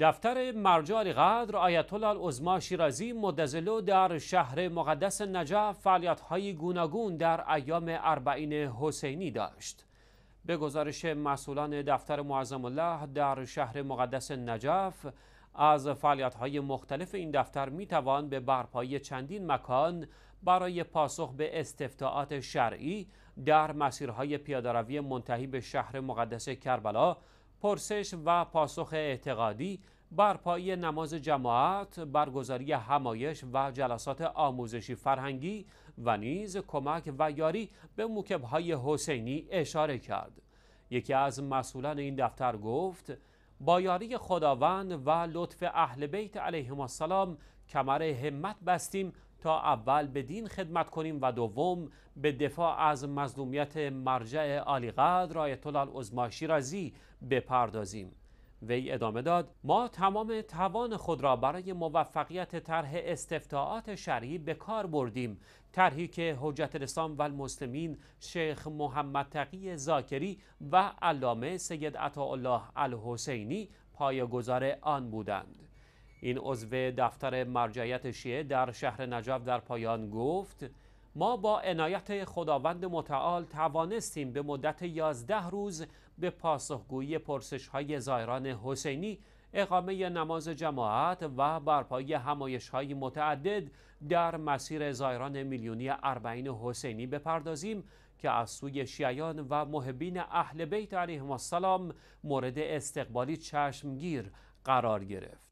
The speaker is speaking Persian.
دفتر مرجع قدر آیت الله عظما شیرازی مدزلو در شهر مقدس نجف های گوناگون در ایام اربعین حسینی داشت. به گزارش مسئولان دفتر معظم الله در شهر مقدس نجف از های مختلف این دفتر توان به برپایی چندین مکان برای پاسخ به استفتاعات شرعی در مسیرهای پیادهروی منتهی به شهر مقدس کربلا پرسش و پاسخ اعتقادی برپایی نماز جماعت، برگزاری همایش و جلسات آموزشی فرهنگی و نیز کمک و یاری به موکبهای حسینی اشاره کرد. یکی از مسئولان این دفتر گفت با یاری خداوند و لطف اهل بیت علیهم السلام کمر همت بستیم تا اول به دین خدمت کنیم و دوم به دفاع از مظلومیت مرجع عالیقدر آیت الله شیرازی بپردازیم وی ادامه داد ما تمام توان خود را برای موفقیت طرح استفتاعات شرعی به کار بردیم طرحی که حجت الاسلام و المسلمین شیخ محمد تقی زاکری و علامه سید الله الحسینی پایه‌گذار آن بودند این عضو دفتر مرجعیت شیعه در شهر نجف در پایان گفت ما با عنایت خداوند متعال توانستیم به مدت 11 روز به پاسخگویی پرسش های زایران حسینی اقامه نماز جماعت و برپایی همایش های متعدد در مسیر زایران میلیونی اربعین حسینی بپردازیم که از سوی شیعیان و محبین اهل بیت علیهم السلام مورد استقبالی چشمگیر قرار گرفت.